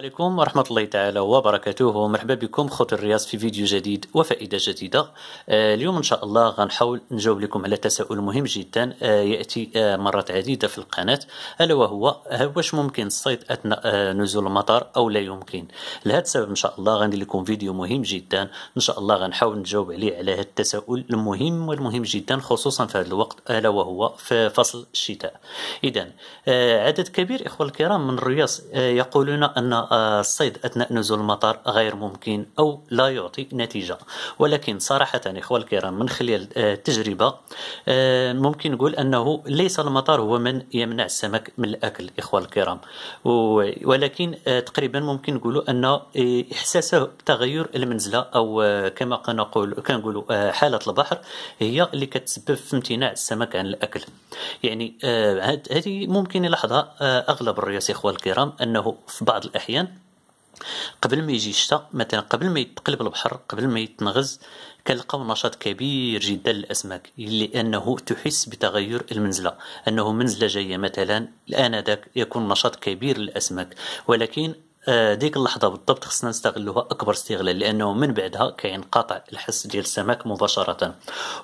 عليكم ورحمة الله تعالى وبركاته مرحبا بكم خوت الرياض في فيديو جديد وفائدة جديدة آه، اليوم إن شاء الله غنحاول نجاوب لكم على تساؤل مهم جدا آه، يأتي آه، مرات عديدة في القناة ألا وهو واش ممكن الصيد أثناء نزول المطر أو لا يمكن لهذا السبب إن شاء الله غندير لكم فيديو مهم جدا إن شاء الله غنحاول نجاوب عليه على هذا التساؤل المهم والمهم جدا خصوصا في هذا الوقت ألا وهو في فصل الشتاء إذا عدد كبير إخوة الكرام من الرياض يقولون أن الصيد أثناء نزول المطر غير ممكن أو لا يعطي نتيجة ولكن صراحة إخوة الكرام من خلال التجربة آه، آه، ممكن نقول أنه ليس المطر هو من يمنع السمك من الأكل إخوة الكرام ولكن آه، تقريبا ممكن نقولوا أن إحساسه بتغير المنزلة أو كما كنقول كنقولوا حالة البحر هي اللي كتسبب في امتناع السمك عن الأكل يعني هذه ممكن يلاحظها أغلب الرياس إخوة الكرام أنه في بعض الأحيان معين قبل ما يجي الشتاء مثلا قبل ما يتقلب البحر قبل ما يتنغز كنلقاو نشاط كبير جدا للاسماك لانه تحس بتغير المنزله انه منزله جايه مثلا ذاك يكون نشاط كبير للاسماك ولكن آه، ديك اللحظه بالضبط خصنا نستغلوها اكبر استغلال لانه من بعدها كاين قطع الحس ديال السمك مباشره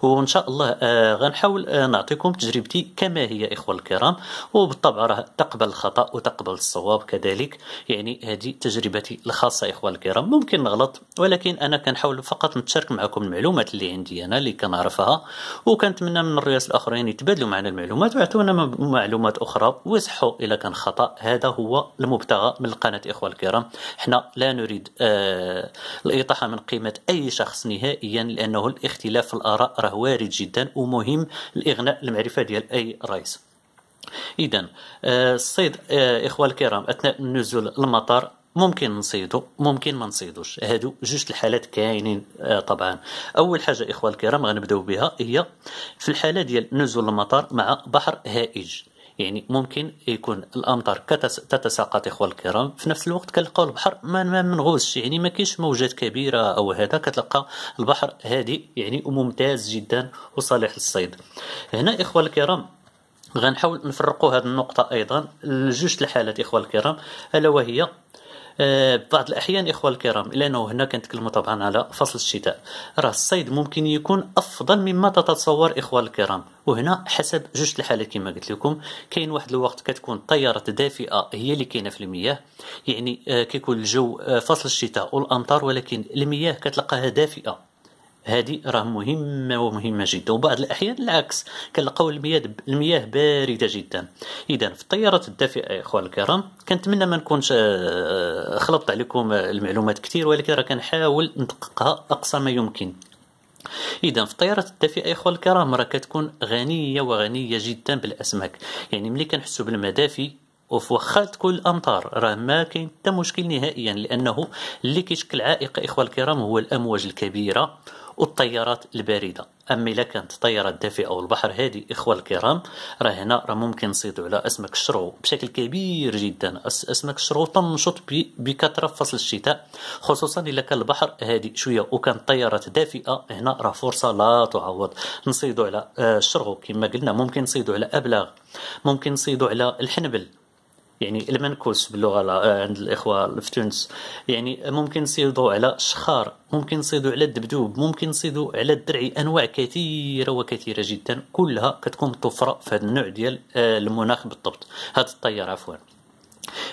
وان شاء الله آه، غنحاول آه، نعطيكم تجربتي كما هي اخوه الكرام وبالطبع راه تقبل الخطا وتقبل الصواب كذلك يعني هذه تجربتي الخاصه اخوه الكرام ممكن نغلط ولكن انا كنحاول فقط نتشارك معكم المعلومات اللي عندي انا اللي كنعرفها وكنتمنى من الرئاس الاخرين يتبادلوا معنا المعلومات ويعطونا معلومات اخرى ويصحوا الى كان خطا هذا هو المبتغى من القناه اخوه الإخوة الكرام احنا لا نريد آه الإطاحة من قيمة أي شخص نهائيا لأنه الاختلاف في الآراء راه وارد جدا ومهم لاغناء المعرفة ديال أي رئيس إذا آه الصيد آه إخوة الكرام أثناء النزول المطار ممكن نصيدو ممكن ما نصيدوش هادو جوج الحالات كاينين آه طبعا اول حاجه اخوان الكرام غنبداو بها هي في الحاله ديال نزول المطار مع بحر هائج يعني ممكن يكون الامطار تتساقط اخوة الكرام في نفس الوقت كنلقاو البحر ما منغوش يعني ما كاينش موجات كبيره او هذا كتلقى البحر هادي يعني وممتاز جدا وصالح للصيد هنا اخوة الكرام غنحاول نفرقوا هذه النقطه ايضا لجوج الحالات اخوة الكرام الا وهي آه، بعض الأحيان إخوة الكرام لانه هنا كنتكلموا طبعا على فصل الشتاء راه الصيد ممكن يكون أفضل مما تتصور إخوة الكرام وهنا حسب جوج الحالات كما قلت لكم كاين واحد الوقت كتكون طياره دافئه هي اللي كاينه في المياه يعني آه، كيكون الجو آه، فصل الشتاء والامطار ولكن المياه كتلقاها دافئه هذه راه مهمة ومهمة جدا وبعض الأحيان العكس كنلقاو المياه باردة جدا إذا في الطيارات الدافئة يا إخوان الكرام كنتمنى ما نكونش آه، آه، خلطت عليكم آه، المعلومات كثير ولكن راه كنحاول ندققها أقصى ما يمكن اذا في الطيارات الدافئه اخوان الكرام راه كتكون غنيه وغنيه جدا بالاسماك يعني ملي كنحسو بالمدافي دافي وفي واخا تكون الامطار راه ما كاين حتى مشكل نهائيا لانه اللي كيشكل عائق اخوان الكرام هو الامواج الكبيره والطيارات البارده اما اذا كانت طياره دافئه والبحر هادي اخوه الكرام راه هنا راه ممكن نصيدوا على اسماك الشرو بشكل كبير جدا اسماك الشرو تنشط بكثره في فصل الشتاء خصوصا اذا كان البحر هادي شويه وكان الطيارات دافئه هنا راه فرصه لا تعوض نصيدوا على آه، الشرو كما قلنا ممكن نصيدوا على ابلاغ ممكن نصيدوا على الحنبل يعني لما نكورس باللغه آه، عند الاخوه في تونس يعني ممكن نصيدوا على شخار ممكن نصيدوا على الدبدوب ممكن نصيدوا على الدرعي انواع كثيره وكثيره جدا كلها كتكون متوفره في هذا النوع ديال آه، المناخ بالضبط هذا الطيار عفوا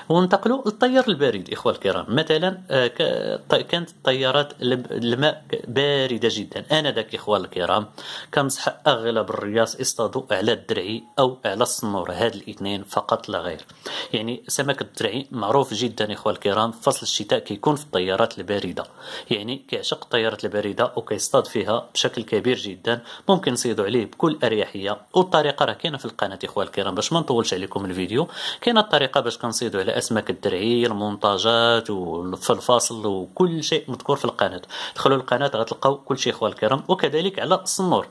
وننتقلوا للطيار البارد اخوه الكرام مثلا آه، كانت الطيارات الماء بارده جدا أنا ذاك اخوه الكرام كنصح اغلب الرياس اصطادوا على الدرعي او على الصنور هاد الاثنين فقط لا غير يعني سمك الدرعي معروف جدا اخوه الكرام فصل الشتاء كيكون في الطيارات البارده يعني كيعشق الطيارات البارده وكيصطاد فيها بشكل كبير جدا ممكن نصيدوا عليه بكل اريحيه والطريقه راه كاينه في القناه اخوه الكرام باش ما نطولش عليكم الفيديو كاينه الطريقه باش كنصيدوا على الاسماك الدرعي المونتاجات الفاصل وكل شيء مذكور في القناه دخلوا القناه غتلقاو كل شيء اخوان الكرام وكذلك على السنور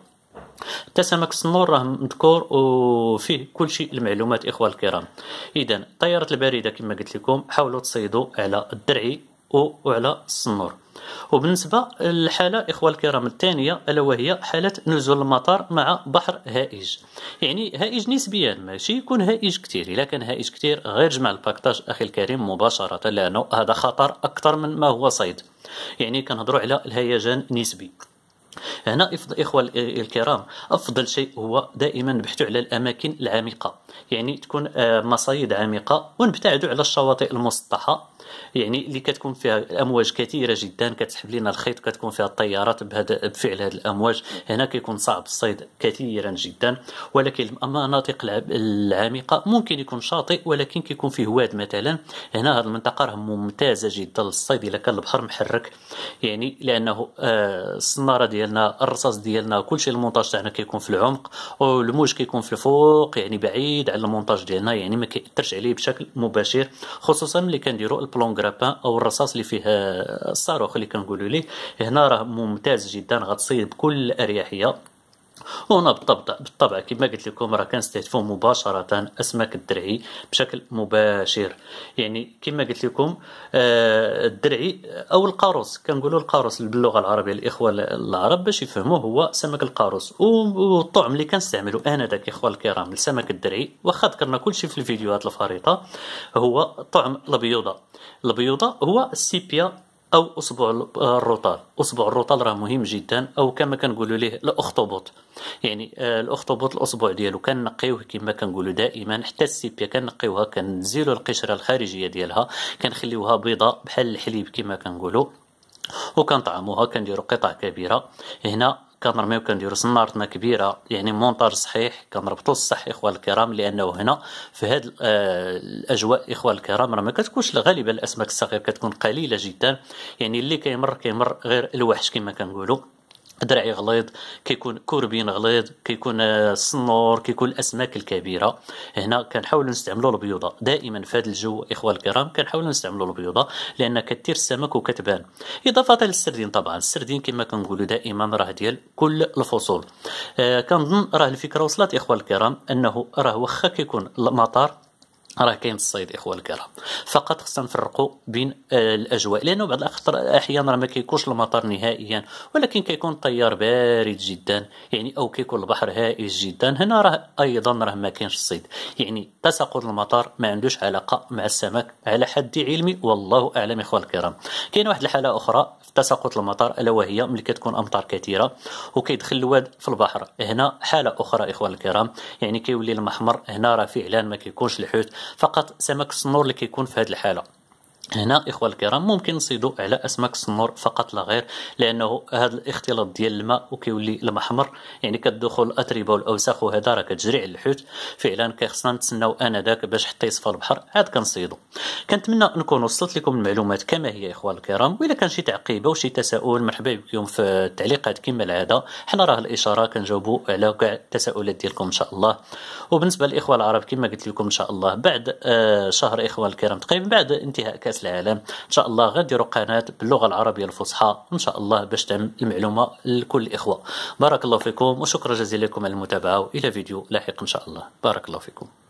حتى سمك السنور راه مذكور وفيه كل شيء المعلومات اخوان الكرام اذا الطيارات البارده كما قلت لكم حاولوا تصيدوا على الدرعي وعلى السنور وبالنسبة للحالة إخوة الكرام الثانية ألا وهي حالة نزول المطر مع بحر هائج يعني هائج نسبيا ماشي يكون هائج كثير إذا كان هائج كثير غير جمع الباكتاج أخي الكريم مباشرة لأنه هذا خطر أكثر من ما هو صيد يعني كنهضروا على الهيجان نسبي هنا إخوة الكرام أفضل شيء هو دائما نبحثوا على الأماكن العميقة يعني تكون آه، مصايد عميقة ونبتعدوا على الشواطئ المسطحة يعني اللي كتكون فيها الامواج كثيره جدا كتسحب لنا الخيط كتكون فيها الطيارات بهذا بفعل هذه الامواج هنا كيكون صعب الصيد كثيرا جدا ولكن المناطق العميقه ممكن يكون شاطئ ولكن كيكون فيه واد مثلا هنا هذه المنطقه راه ممتازه جدا للصيد الا كان البحر محرك يعني لانه آه، الصناره ديالنا الرصاص ديالنا كلشي المونتاج تاعنا كيكون في العمق والموج كيكون في الفوق يعني بعيد على المونتاج ديالنا يعني ما كيأثرش عليه بشكل مباشر خصوصا اللي كنديروا لونغ رابان او الرصاص اللي فيه الصاروخ اللي كنقولوا ليه هنا راه ممتاز جدا غتصيد بكل اريحيه هنا بالطبع بالطبع كما قلت لكم راه كنستهدفوا مباشره اسماك الدرعي بشكل مباشر يعني كما قلت لكم آه، الدرعي او القاروس كنقولوا القاروس باللغه العربيه الاخوه العرب باش يفهموا هو سمك القاروس والطعم اللي كنستعملو انا ذاك اخوه الكرام لسمك الدرعي واخا ذكرنا كلشي في الفيديوهات الفريطه هو طعم البيوضه البيوضه هو السيبيا او اصبع الروطال اصبع الروطال راه مهم جدا او كما كنقولوا ليه الاخطبوط يعني آه، الاخطبوط الاصبع ديالو كنقيوه كما كنقولوا دائما حتى السيبيا كنقيوها كنزيلوا القشره الخارجيه ديالها كنخليوها بيضاء بحال الحليب كما كنقولوا وكنطعموها كنديروا قطع كبيره هنا كنرميو كنديرو صنارتنا كبيره يعني مونتاج صحيح كنربطو الصح اخوه الكرام لانه هنا في هاد آه، الاجواء اخوه الكرام راه ما كتكونش غالبا الاسماك الصغير كتكون قليله جدا يعني اللي كيمر كيمر غير الوحش كما كنقولوا دراعي غليظ كيكون كوربين غليظ كيكون آه، الصنور كيكون الاسماك الكبيره هنا كنحاولوا نستعملوا البيوضه دائما في هذا الجو اخوه الكرام كنحاولوا نستعملوا البيوضه لان كثير السمك وكتبان اضافه للسردين طبعا السردين كما كنقولوا دائما راه ديال كل الفصول آه كنظن راه الفكره وصلت اخوه الكرام انه راه واخا كيكون المطار راه كاين الصيد اخوه الكرام فقط خصنا نفرقوا بين آه، الاجواء لانه بعض الاخطر احيانا راه ما كيكونش المطر نهائيا ولكن كيكون التيار بارد جدا يعني او كيكون البحر هائج جدا هنا راه ايضا راه ما كاينش الصيد يعني تساقط المطر ما عندوش علاقه مع السمك على حد علمي والله اعلم اخوه الكرام كاين واحد الحاله اخرى في تساقط المطر الا وهي ملي كتكون امطار كثيره وكيدخل الواد في البحر هنا حاله اخرى اخوه الكرام يعني كيولي المحمر هنا راه فعلا ما كيكونش الحوت فقط سمك السنور اللي كيكون في هذه الحاله هنا إخوة الكرام ممكن نصيدوا على أسماك السنور فقط لا غير لأنه هذا الاختلاط ديال الماء وكيولي المحمر يعني كتدخل الأتربة والأوساخ وهذا راه كتجري على الحوت فعلا كيخصنا نتسناو انذاك باش حتى يصفى البحر عاد كنصيدوا كنتمنى نكون وصلت لكم المعلومات كما هي إخوة الكرام وإذا كان شي تعقيبة وشي تساؤل مرحبا بكم في التعليقات كما العادة حنا راه الإشارة كنجاوبوا على كاع التساؤلات ديالكم إن شاء الله وبالنسبة للإخوة العرب كما قلت لكم إن شاء الله بعد آه شهر إخوة الكرام تقريبا بعد انتهاء كاس العالم ان شاء الله غنديروا قناه باللغه العربيه الفصحى ان شاء الله باش تعم المعلومه لكل الاخوه بارك الله فيكم وشكرا جزيلا لكم على المتابعه والى فيديو لاحق ان شاء الله بارك الله فيكم